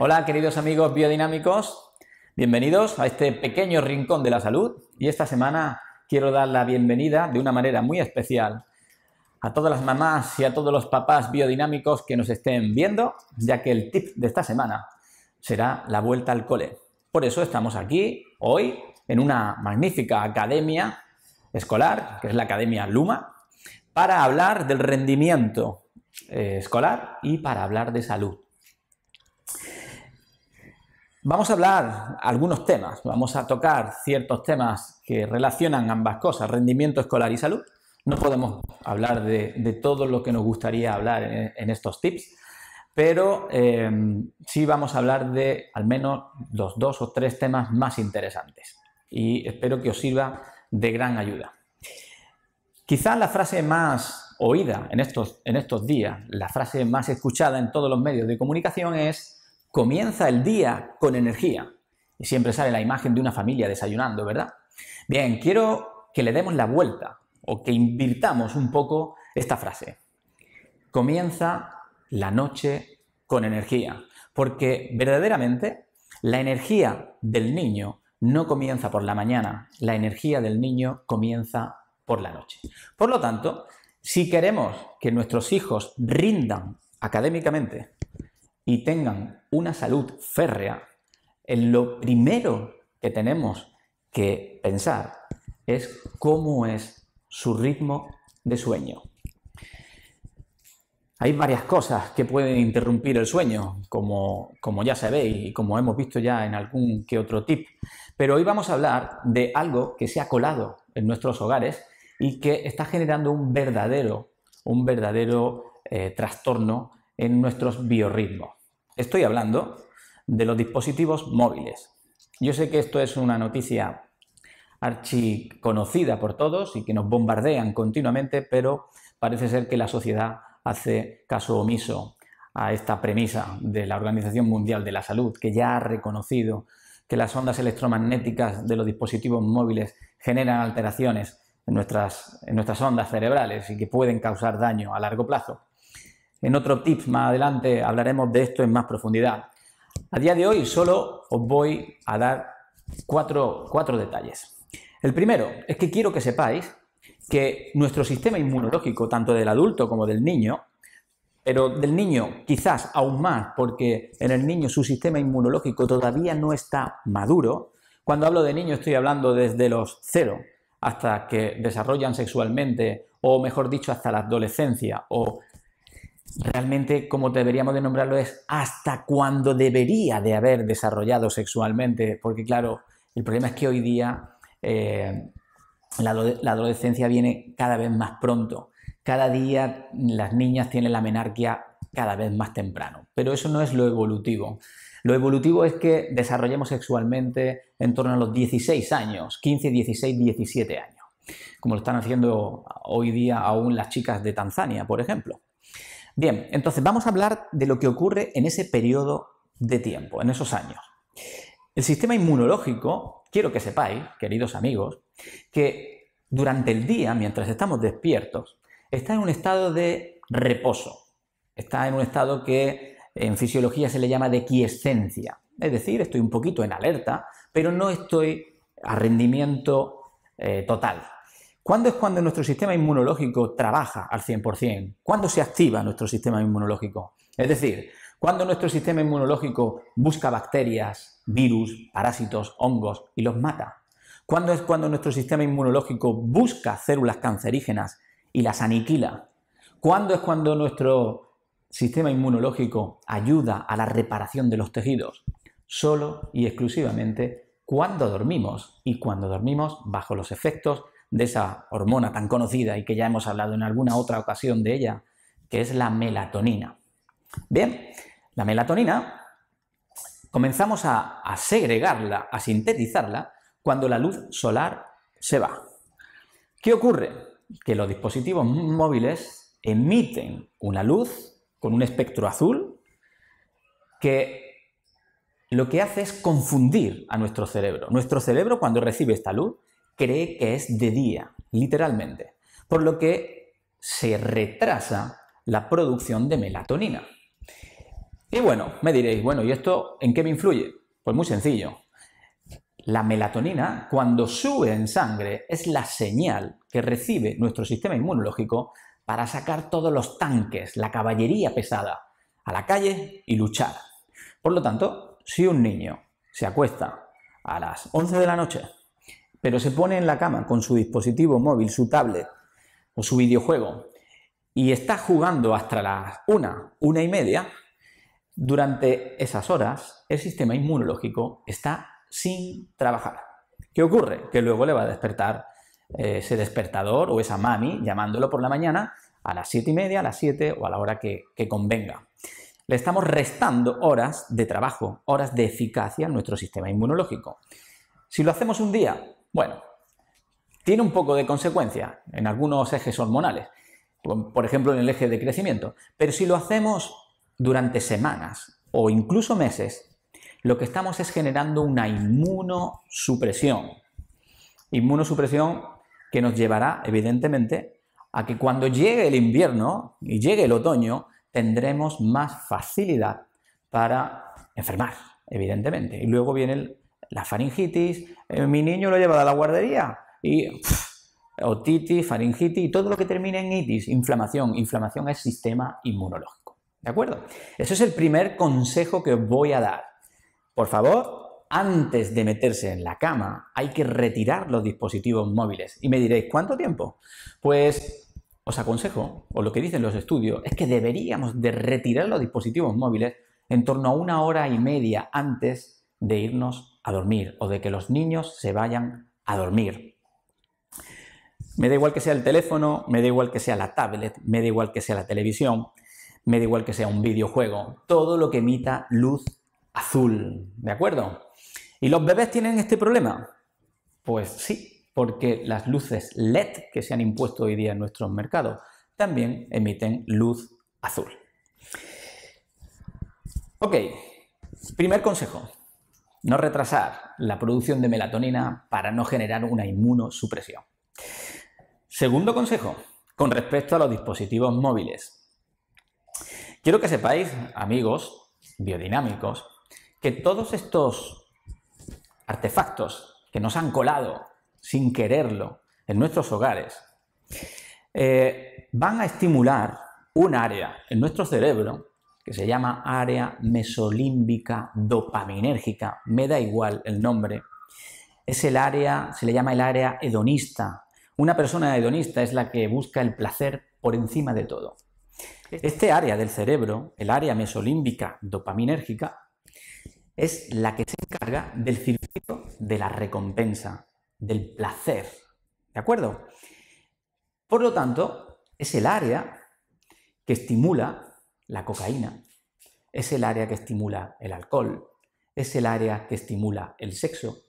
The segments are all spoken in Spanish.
Hola queridos amigos biodinámicos, bienvenidos a este pequeño rincón de la salud y esta semana quiero dar la bienvenida de una manera muy especial a todas las mamás y a todos los papás biodinámicos que nos estén viendo, ya que el tip de esta semana será la vuelta al cole. Por eso estamos aquí hoy en una magnífica academia escolar, que es la Academia Luma, para hablar del rendimiento eh, escolar y para hablar de salud. Vamos a hablar algunos temas, vamos a tocar ciertos temas que relacionan ambas cosas, rendimiento escolar y salud. No podemos hablar de, todo lo que nos gustaría hablar en, estos tips, pero eh, sí vamos a hablar de al menos los dos o tres temas más interesantes y espero que os sirva de gran ayuda. Quizás la frase más oída en estos, en estos días, la frase más escuchada en todos los medios de comunicación es comienza el día con energía. Y siempre sale la imagen de una familia desayunando, ¿verdad? Bien, quiero que le demos la vuelta o que invirtamos un poco esta frase. Comienza la noche con energía, porque verdaderamente la energía del niño no comienza por la mañana, la energía del niño comienza por la noche. Por lo tanto, si queremos que nuestros hijos rindan académicamente, y tengan una salud férrea, en eh, lo primero que tenemos que pensar es cómo es su ritmo de sueño. Hay varias cosas que pueden interrumpir el sueño, como, como ya sabéis y como hemos visto ya en algún que otro tip. Pero hoy vamos a hablar de algo que se ha colado en nuestros hogares y que está generando un verdadero, un verdadero eh, trastorno en nuestros biorritmos. Estoy hablando de los dispositivos móviles. Yo sé que esto es una noticia archiconocida por todos y que nos bombardean continuamente, pero parece ser que la sociedad hace caso omiso a esta premisa de la Organización Mundial de la Salud, que ya ha reconocido que las ondas electromagnéticas de los dispositivos móviles generan alteraciones en nuestras, en nuestras ondas cerebrales y que pueden causar daño a largo plazo. En otro tip más adelante hablaremos de esto en más profundidad. A día de hoy solo os voy a dar cuatro, detalles. El primero es que quiero que sepáis que nuestro sistema inmunológico, tanto del adulto como del niño, pero del niño quizás aún más, porque en el niño su sistema inmunológico todavía no está maduro. Cuando hablo de niño estoy hablando desde los cero hasta que desarrollan sexualmente, o mejor dicho, hasta la adolescencia, o realmente como deberíamos de nombrarlo es hasta cuándo debería de haber desarrollado sexualmente, porque claro, el problema es que hoy día eh, la, adolescencia viene cada vez más pronto, cada día las niñas tienen la menarquía cada vez más temprano, pero eso no es lo evolutivo. Lo evolutivo es que desarrollemos sexualmente en torno a los 16 años, 15, 16, 17 años, como lo están haciendo hoy día aún las chicas de Tanzania, por ejemplo. Bien, entonces vamos a hablar de lo que ocurre en ese periodo de tiempo, en esos años. El sistema inmunológico, quiero que sepáis, queridos amigos, que durante el día, mientras estamos despiertos, está en un estado de reposo, está en un estado que en fisiología se le llama de quiescencia, es decir, estoy un poquito en alerta, pero no estoy a rendimiento eh, total, ¿Cuándo es cuando nuestro sistema inmunológico trabaja al 100%? ¿Cuándo se activa nuestro sistema inmunológico? Es decir, cuando nuestro sistema inmunológico busca bacterias, virus, parásitos, hongos y los mata. ¿Cuándo es cuando nuestro sistema inmunológico busca células cancerígenas y las aniquila? ¿Cuándo es cuando nuestro sistema inmunológico ayuda a la reparación de los tejidos? Solo y exclusivamente cuando dormimos y cuando dormimos bajo los efectos de esa hormona tan conocida y que ya hemos hablado en alguna otra ocasión de ella, que es la melatonina. Bien, la melatonina comenzamos a, a segregarla, a sintetizarla, cuando la luz solar se va. ¿Qué ocurre? Que los dispositivos móviles emiten una luz con un espectro azul que lo que hace es confundir a nuestro cerebro. Nuestro cerebro cuando recibe esta luz cree que es de día, literalmente, por lo que se retrasa la producción de melatonina. Y bueno, me diréis, bueno, ¿y esto en qué me influye? Pues muy sencillo. La melatonina, cuando sube en sangre, es la señal que recibe nuestro sistema inmunológico para sacar todos los tanques, la caballería pesada, a la calle y luchar. Por lo tanto, si un niño se acuesta a las 11 de la noche pero se pone en la cama con su dispositivo móvil, su tablet o su videojuego y está jugando hasta las una, una y media, durante esas horas el sistema inmunológico está sin trabajar. ¿Qué ocurre? Que luego le va a despertar eh, ese despertador o esa mami llamándolo por la mañana a las siete y media, a las siete o a la hora que, convenga. Le estamos restando horas de trabajo, horas de eficacia a nuestro sistema inmunológico. Si lo hacemos un día, bueno, tiene un poco de consecuencia en algunos ejes hormonales, por ejemplo en el eje de crecimiento, pero si lo hacemos durante semanas o incluso meses, lo que estamos es generando una inmunosupresión. Inmunosupresión que nos llevará, evidentemente, a que cuando llegue el invierno y llegue el otoño, tendremos más facilidad para enfermar, evidentemente. Y luego viene el la faringitis, eh, mi niño lo lleva llevado a la guardería y otitis, faringitis y todo lo que termina en itis, inflamación. Inflamación es sistema inmunológico. ¿De acuerdo? Ese es el primer consejo que os voy a dar. Por favor, antes de meterse en la cama, hay que retirar los dispositivos móviles. Y me diréis, ¿cuánto tiempo? Pues os aconsejo, o lo que dicen los estudios, es que deberíamos de retirar los dispositivos móviles en torno a una hora y media antes de irnos a dormir o de que los niños se vayan a dormir. Me da igual que sea el teléfono, me da igual que sea la tablet, me da igual que sea la televisión, me da igual que sea un videojuego, todo lo que emita luz azul, ¿de acuerdo? ¿Y los bebés tienen este problema? Pues sí, porque las luces LED que se han impuesto hoy día en nuestros mercados también emiten luz azul. Ok, primer consejo, no retrasar la producción de melatonina para no generar una inmunosupresión. Segundo consejo, con respecto a los dispositivos móviles. Quiero que sepáis, amigos biodinámicos, que todos estos artefactos que nos han colado sin quererlo en nuestros hogares eh, van a estimular un área en nuestro cerebro que se llama área mesolímbica dopaminérgica, me da igual el nombre, es el área, se le llama el área hedonista. Una persona hedonista es la que busca el placer por encima de todo. Este área del cerebro, el área mesolímbica dopaminérgica, es la que se encarga del circuito de la recompensa, del placer. ¿De acuerdo? Por lo tanto, es el área que estimula la cocaína. Es el área que estimula el alcohol. Es el área que estimula el sexo.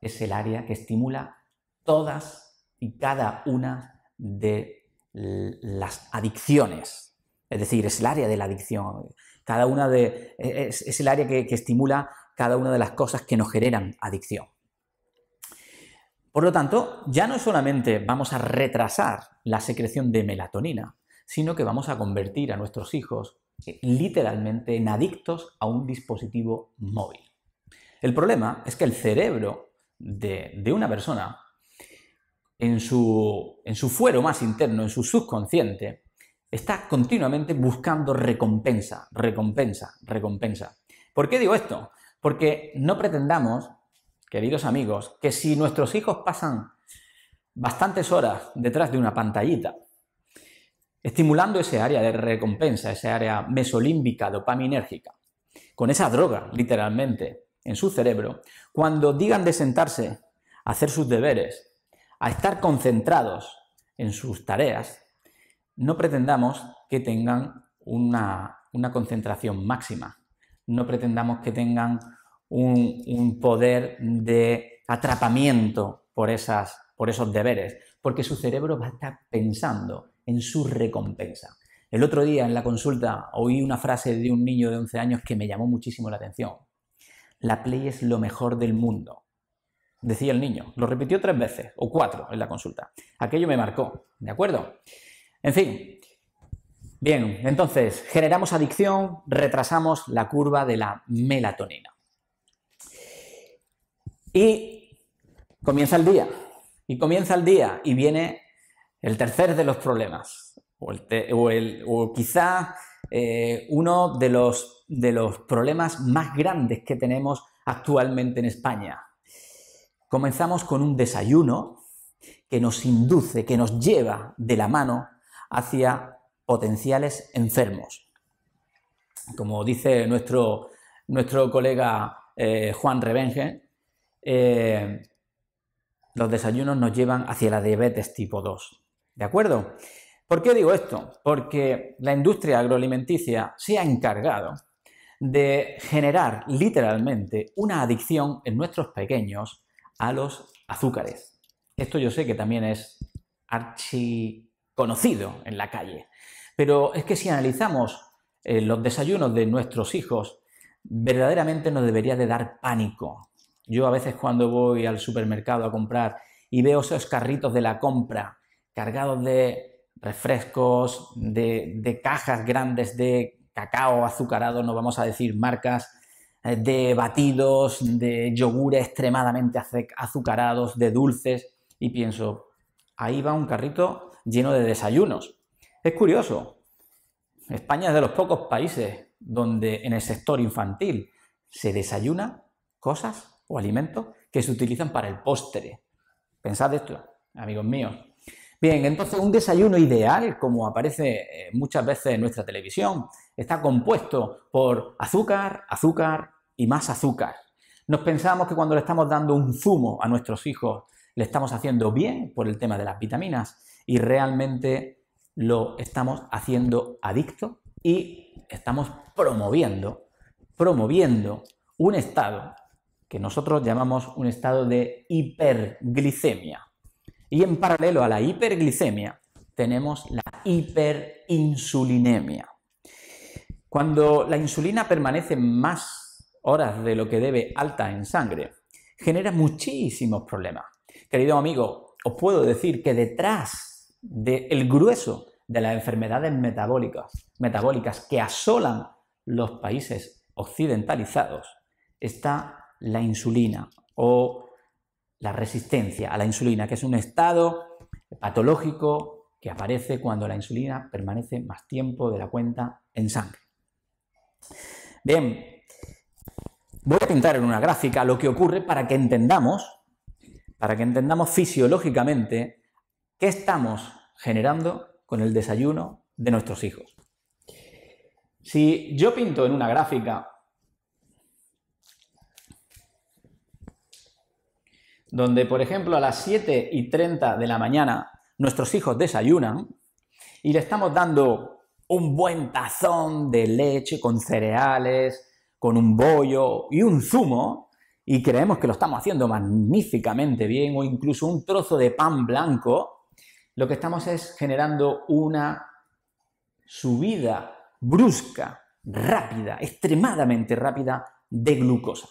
Es el área que estimula todas y cada una de las adicciones. Es decir, es el área de la adicción. Cada una de, es, el área que, que estimula cada una de las cosas que nos generan adicción. Por lo tanto, ya no solamente vamos a retrasar la secreción de melatonina, sino que vamos a convertir a nuestros hijos literalmente en adictos a un dispositivo móvil. El problema es que el cerebro de, una persona, en su, en su fuero más interno, en su subconsciente, está continuamente buscando recompensa, recompensa, recompensa. ¿Por qué digo esto? Porque no pretendamos, queridos amigos, que si nuestros hijos pasan bastantes horas detrás de una pantallita, estimulando ese área de recompensa, ese área mesolímbica, dopaminérgica, con esa droga, literalmente, en su cerebro, cuando digan de sentarse a hacer sus deberes, a estar concentrados en sus tareas, no pretendamos que tengan una, concentración máxima, no pretendamos que tengan un, poder de atrapamiento por, esas, por esos deberes, porque su cerebro va a estar pensando en su recompensa. El otro día en la consulta oí una frase de un niño de 11 años que me llamó muchísimo la atención. La Play es lo mejor del mundo. Decía el niño. Lo repitió tres veces o cuatro en la consulta. Aquello me marcó. ¿De acuerdo? En fin. Bien, entonces generamos adicción, retrasamos la curva de la melatonina. Y comienza el día. Y comienza el día y viene el tercer de los problemas, o, quizá eh, uno de los, problemas más grandes que tenemos actualmente en España. Comenzamos con un desayuno que nos induce, que nos lleva de la mano hacia potenciales enfermos. Como dice nuestro, nuestro colega eh, Juan Revenge, eh, los desayunos nos llevan hacia la diabetes tipo 2. ¿De acuerdo? ¿Por qué digo esto? Porque la industria agroalimenticia se ha encargado de generar literalmente una adicción en nuestros pequeños a los azúcares. Esto yo sé que también es archiconocido en la calle, pero es que si analizamos eh, los desayunos de nuestros hijos, verdaderamente nos debería de dar pánico. Yo a veces cuando voy al supermercado a comprar y veo esos carritos de la compra cargados de refrescos, de, cajas grandes de cacao azucarado, no vamos a decir marcas, eh, de batidos, de yogures extremadamente azucarados, de dulces, y pienso, ahí va un carrito lleno de desayunos. Es curioso, España es de los pocos países donde en el sector infantil se desayuna cosas o alimentos que se utilizan para el postre. Pensad esto, amigos míos, Bien, entonces un desayuno ideal, como aparece eh, muchas veces en nuestra televisión, está compuesto por azúcar, azúcar y más azúcar. Nos pensamos que cuando le estamos dando un zumo a nuestros hijos, le estamos haciendo bien por el tema de las vitaminas y realmente lo estamos haciendo adicto y estamos promoviendo, promoviendo un estado que nosotros llamamos un estado de hiperglicemia. Y en paralelo a la hiperglicemia tenemos la hiperinsulinemia. Cuando la insulina permanece más horas de lo que debe alta en sangre, genera muchísimos problemas. Querido amigo, os puedo decir que detrás del grueso de las enfermedades metabólicas, metabólicas que asolan los países occidentalizados, está la insulina o la resistencia a la insulina, que es un estado patológico que aparece cuando la insulina permanece más tiempo de la cuenta en sangre. Bien, voy a pintar en una gráfica lo que ocurre para que entendamos, para que entendamos fisiológicamente qué estamos generando con el desayuno de nuestros hijos. Si yo pinto en una gráfica donde, por ejemplo, a las 7 y 30 de la mañana nuestros hijos desayunan y le estamos dando un buen tazón de leche con cereales, con un bollo y un zumo, y creemos que lo estamos haciendo magníficamente bien, o incluso un trozo de pan blanco, lo que estamos es generando una subida brusca, rápida, extremadamente rápida de glucosa.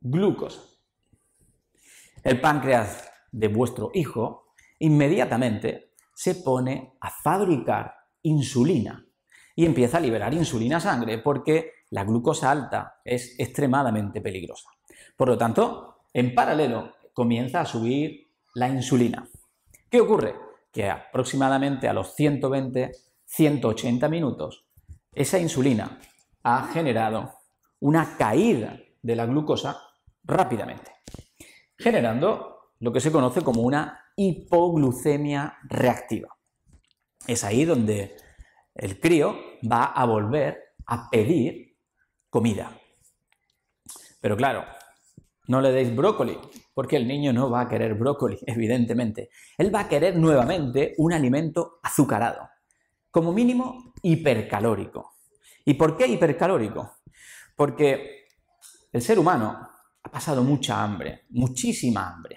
Glucosa. El páncreas de vuestro hijo inmediatamente se pone a fabricar insulina y empieza a liberar insulina a sangre porque la glucosa alta es extremadamente peligrosa. Por lo tanto, en paralelo comienza a subir la insulina. ¿Qué ocurre? Que aproximadamente a los 120, 180 minutos, esa insulina ha generado una caída de la glucosa rápidamente generando lo que se conoce como una hipoglucemia reactiva. Es ahí donde el crío va a volver a pedir comida. Pero claro, no le deis brócoli, porque el niño no va a querer brócoli, evidentemente. Él va a querer nuevamente un alimento azucarado, como mínimo hipercalórico. ¿Y por qué hipercalórico? Porque el ser humano ha pasado mucha hambre, muchísima hambre,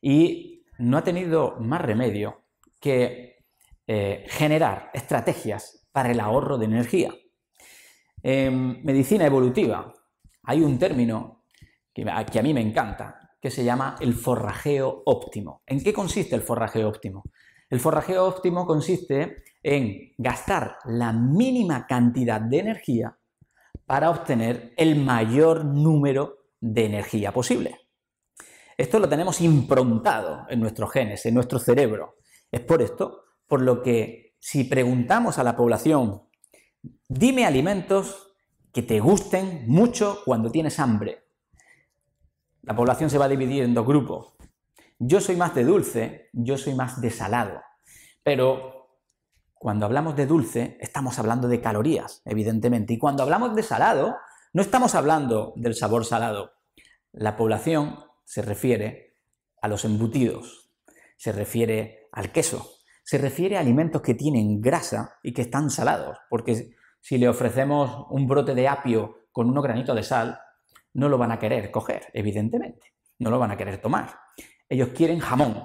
y no ha tenido más remedio que eh, generar estrategias para el ahorro de energía. En medicina evolutiva hay un término que que a mí me encanta, que se llama el forrajeo óptimo. ¿En qué consiste el forrajeo óptimo? El forrajeo óptimo consiste en gastar la mínima cantidad de energía para obtener el mayor número de energía posible. Esto lo tenemos improntado en nuestros genes, en nuestro cerebro. Es por esto, por lo que si preguntamos a la población, dime alimentos que te gusten mucho cuando tienes hambre, la población se va a dividir en dos grupos. Yo soy más de dulce, yo soy más de salado. Pero cuando hablamos de dulce, estamos hablando de calorías, evidentemente. Y cuando hablamos de salado, no estamos hablando del sabor salado. La población se refiere a los embutidos, se refiere al queso, se refiere a alimentos que tienen grasa y que están salados, porque si le ofrecemos un brote de apio con unos granitos de sal, no lo van a querer coger, evidentemente, no lo van a querer tomar. Ellos quieren jamón.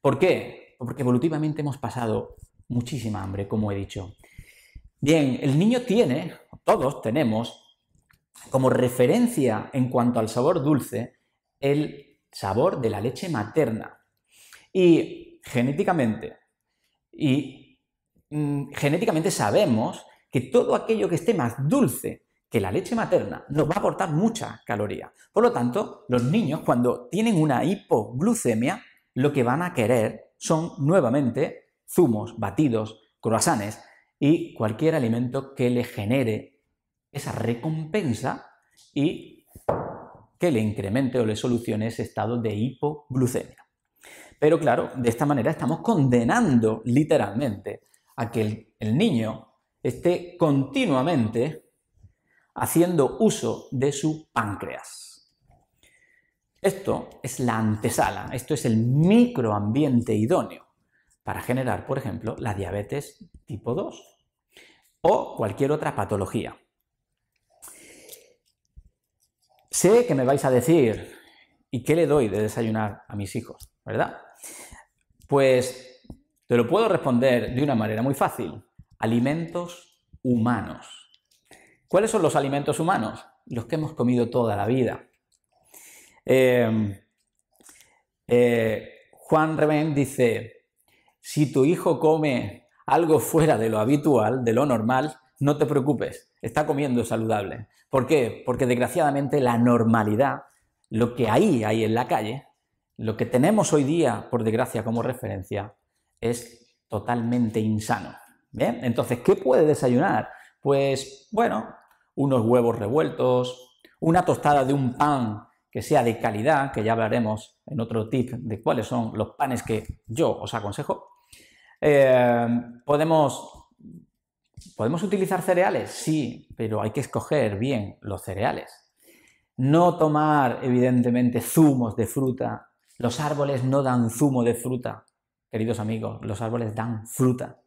¿Por qué? Porque evolutivamente hemos pasado muchísima hambre, como he dicho. Bien, el niño tiene, todos tenemos, como referencia en cuanto al sabor dulce el sabor de la leche materna. Y genéticamente, y mm, genéticamente sabemos que todo aquello que esté más dulce que la leche materna nos va a aportar mucha caloría. Por lo tanto, los niños cuando tienen una hipoglucemia, lo que van a querer son nuevamente zumos, batidos, croissants y cualquier alimento que le genere esa recompensa y que le incremente o le solucione ese estado de hipoglucemia. Pero claro, de esta manera estamos condenando literalmente a que el, niño esté continuamente haciendo uso de su páncreas. Esto es la antesala, esto es el microambiente idóneo para generar, por ejemplo, la diabetes tipo 2 o cualquier otra patología. Sé que me vais a decir, ¿y qué le doy de desayunar a mis hijos? ¿Verdad? Pues te lo puedo responder de una manera muy fácil. Alimentos humanos. ¿Cuáles son los alimentos humanos? Los que hemos comido toda la vida. Em, eh, Juan Revén dice, si tu hijo come algo fuera de lo habitual, de lo normal, no te preocupes, está comiendo saludable. ¿Por qué? Porque desgraciadamente la normalidad, lo que ahí hay en la calle, lo que tenemos hoy día, por desgracia, como referencia, es totalmente insano. ¿Bien? Entonces, ¿qué puede desayunar? Pues, bueno, unos huevos revueltos, una tostada de un pan que sea de calidad, que ya hablaremos en otro tip de cuáles son los panes que yo os aconsejo. Eh, podemos ¿Podemos utilizar cereales? Sí, pero hay que escoger bien los cereales. No tomar, evidentemente, zumos de fruta. Los árboles no dan zumo de fruta, queridos amigos, los árboles dan fruta.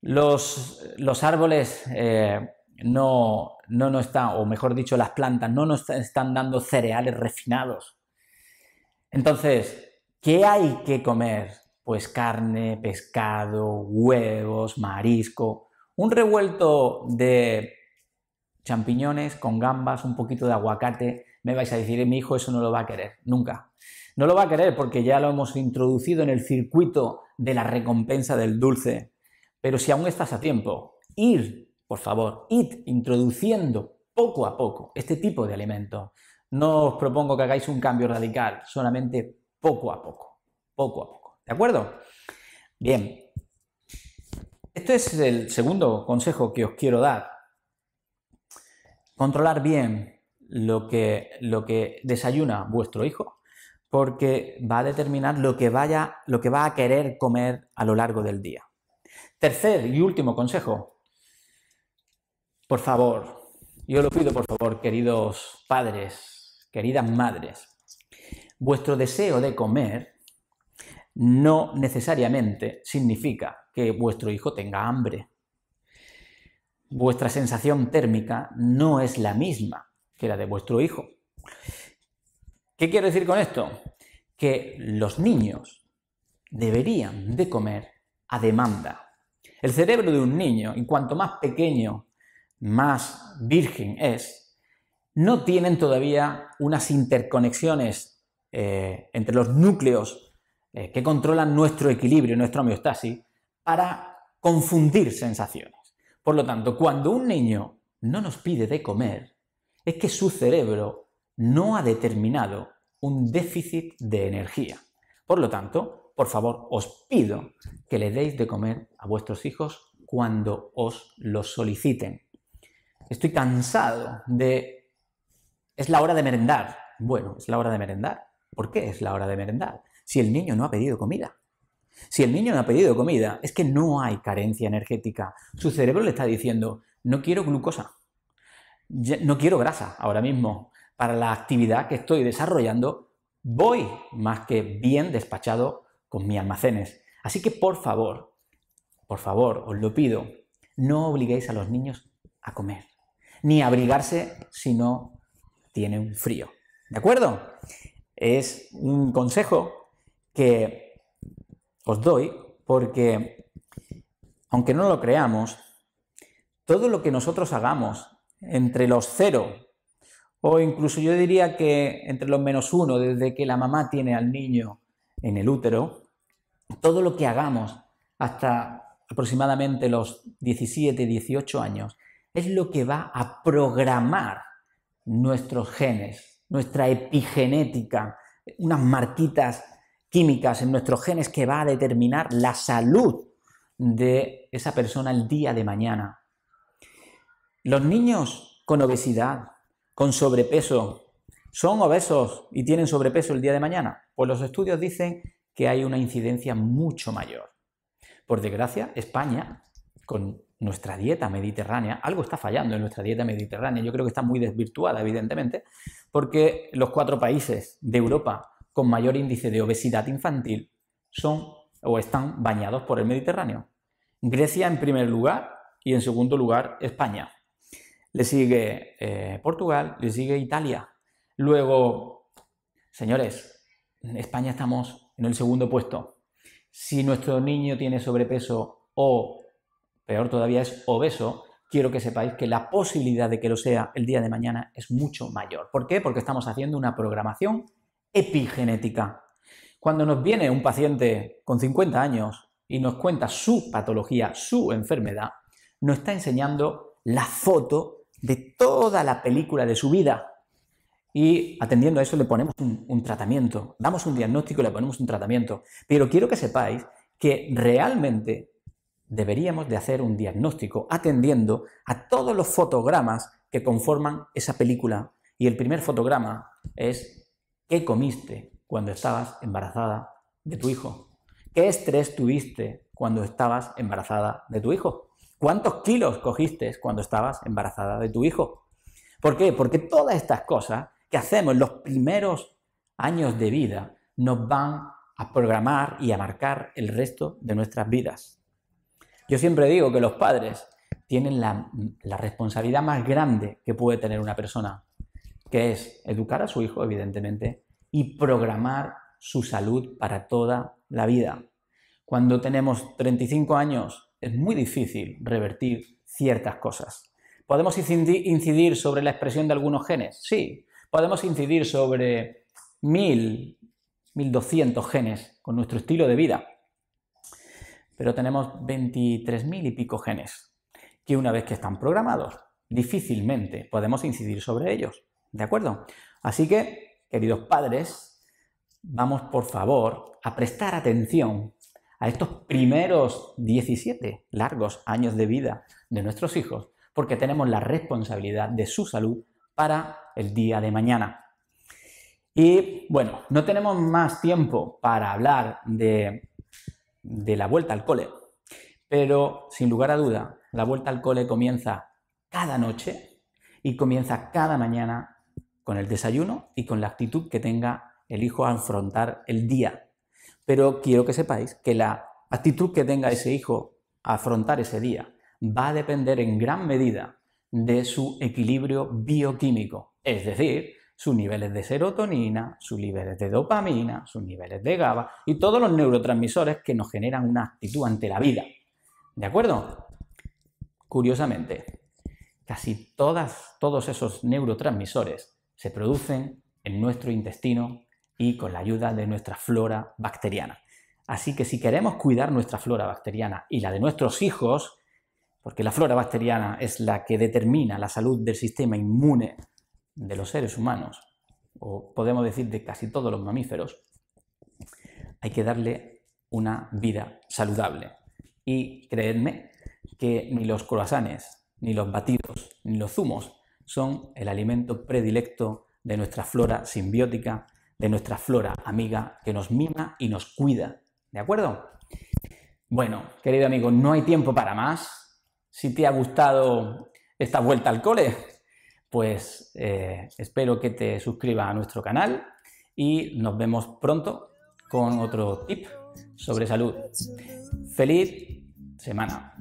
Los, árboles eh, no, no nos están, o mejor dicho, las plantas no nos están dando cereales refinados. Entonces, ¿qué hay que comer? Pues carne, pescado, huevos, marisco. Un revuelto de champiñones con gambas, un poquito de aguacate, me vais a decir, eh, mi hijo eso no lo va a querer, nunca. No lo va a querer porque ya lo hemos introducido en el circuito de la recompensa del dulce. Pero si aún estás a tiempo, ir, por favor, id introduciendo poco a poco este tipo de alimento. No os propongo que hagáis un cambio radical, solamente poco a poco, poco a poco. ¿De acuerdo? Bien, este es el segundo consejo que os quiero dar. Controlar bien lo que, lo que desayuna vuestro hijo, porque va a determinar lo que, vaya, lo que va a querer comer a lo largo del día. Tercer y último consejo. Por favor, yo lo pido por favor, queridos padres, queridas madres, vuestro deseo de comer no necesariamente significa que vuestro hijo tenga hambre. Vuestra sensación térmica no es la misma que la de vuestro hijo. ¿Qué quiero decir con esto? Que los niños deberían de comer a demanda. El cerebro de un niño, en cuanto más pequeño, más virgen es, no tienen todavía unas interconexiones eh, entre los núcleos eh, que controlan nuestro equilibrio, nuestra homeostasis, para confundir sensaciones. Por lo tanto, cuando un niño no nos pide de comer, es que su cerebro no ha determinado un déficit de energía. Por lo tanto, por favor, os pido que le deis de comer a vuestros hijos cuando os lo soliciten. Estoy cansado de... Es la hora de merendar. Bueno, es la hora de merendar. ¿Por qué es la hora de merendar? si el niño no ha pedido comida. Si el niño no ha pedido comida, es que no hay carencia energética. Su cerebro le está diciendo, no quiero glucosa, no quiero grasa ahora mismo. Para la actividad que estoy desarrollando, voy más que bien despachado con mis almacenes. Así que por favor, por favor, os lo pido, no obliguéis a los niños a comer, ni a abrigarse si no tienen frío. ¿De acuerdo? Es un consejo que os doy porque, aunque no lo creamos, todo lo que nosotros hagamos entre los cero o incluso yo diría que entre los menos uno, desde que la mamá tiene al niño en el útero, todo lo que hagamos hasta aproximadamente los 17, 18 años, es lo que va a programar nuestros genes, nuestra epigenética, unas marquitas químicas en nuestros genes que va a determinar la salud de esa persona el día de mañana. Los niños con obesidad, con sobrepeso, son obesos y tienen sobrepeso el día de mañana. Pues los estudios dicen que hay una incidencia mucho mayor. Por desgracia, España, con nuestra dieta mediterránea, algo está fallando en nuestra dieta mediterránea, yo creo que está muy desvirtuada, evidentemente, porque los cuatro países de Europa con mayor índice de obesidad infantil son o están bañados por el Mediterráneo. Grecia en primer lugar y en segundo lugar España. Le sigue eh, Portugal, le sigue Italia. Luego, señores, en España estamos en el segundo puesto. Si nuestro niño tiene sobrepeso o, peor todavía, es obeso, quiero que sepáis que la posibilidad de que lo sea el día de mañana es mucho mayor. ¿Por qué? Porque estamos haciendo una programación epigenética. Cuando nos viene un paciente con 50 años y nos cuenta su patología, su enfermedad, nos está enseñando la foto de toda la película de su vida. Y atendiendo a eso le ponemos un, tratamiento, damos un diagnóstico y le ponemos un tratamiento. Pero quiero que sepáis que realmente deberíamos de hacer un diagnóstico atendiendo a todos los fotogramas que conforman esa película. Y el primer fotograma es ¿Qué comiste cuando estabas embarazada de tu hijo? ¿Qué estrés tuviste cuando estabas embarazada de tu hijo? ¿Cuántos kilos cogiste cuando estabas embarazada de tu hijo? ¿Por qué? Porque todas estas cosas que hacemos en los primeros años de vida nos van a programar y a marcar el resto de nuestras vidas. Yo siempre digo que los padres tienen la, la responsabilidad más grande que puede tener una persona, que es educar a su hijo, evidentemente, y programar su salud para toda la vida. Cuando tenemos 35 años es muy difícil revertir ciertas cosas. ¿Podemos incidir sobre la expresión de algunos genes? Sí. Podemos incidir sobre 1000, 1200 genes con nuestro estilo de vida. Pero tenemos 23.000 y pico genes que una vez que están programados, difícilmente podemos incidir sobre ellos. ¿De acuerdo? Así que, queridos padres, vamos por favor a prestar atención a estos primeros 17 largos años de vida de nuestros hijos, porque tenemos la responsabilidad de su salud para el día de mañana. Y bueno, no tenemos más tiempo para hablar de, de, la vuelta al cole, pero sin lugar a duda, la vuelta al cole comienza cada noche y comienza cada mañana con el desayuno y con la actitud que tenga el hijo a afrontar el día. Pero quiero que sepáis que la actitud que tenga ese hijo a afrontar ese día va a depender en gran medida de su equilibrio bioquímico, es decir, sus niveles de serotonina, sus niveles de dopamina, sus niveles de GABA y todos los neurotransmisores que nos generan una actitud ante la vida. ¿De acuerdo? Curiosamente, casi todas, todos esos neurotransmisores se producen en nuestro intestino y con la ayuda de nuestra flora bacteriana. Así que si queremos cuidar nuestra flora bacteriana y la de nuestros hijos, porque la flora bacteriana es la que determina la salud del sistema inmune de los seres humanos, o podemos decir de casi todos los mamíferos, hay que darle una vida saludable. Y creedme que ni los croissants, ni los batidos, ni los zumos son el alimento predilecto de nuestra flora simbiótica, de nuestra flora amiga que nos mima y nos cuida. ¿De acuerdo? Bueno, querido amigo, no hay tiempo para más. Si te ha gustado esta vuelta al cole, pues eh, espero que te suscribas a nuestro canal y nos vemos pronto con otro tip sobre salud. Feliz semana.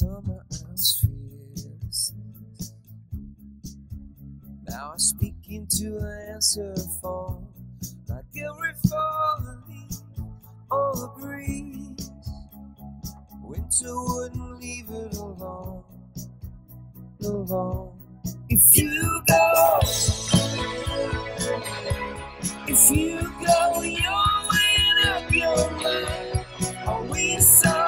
summer I was Now I speak into an answer phone, like every fallen leaf on the breeze. Winter wouldn't leave it alone, alone. If you go, if you go, you're weighing up your mind. Are we sorry?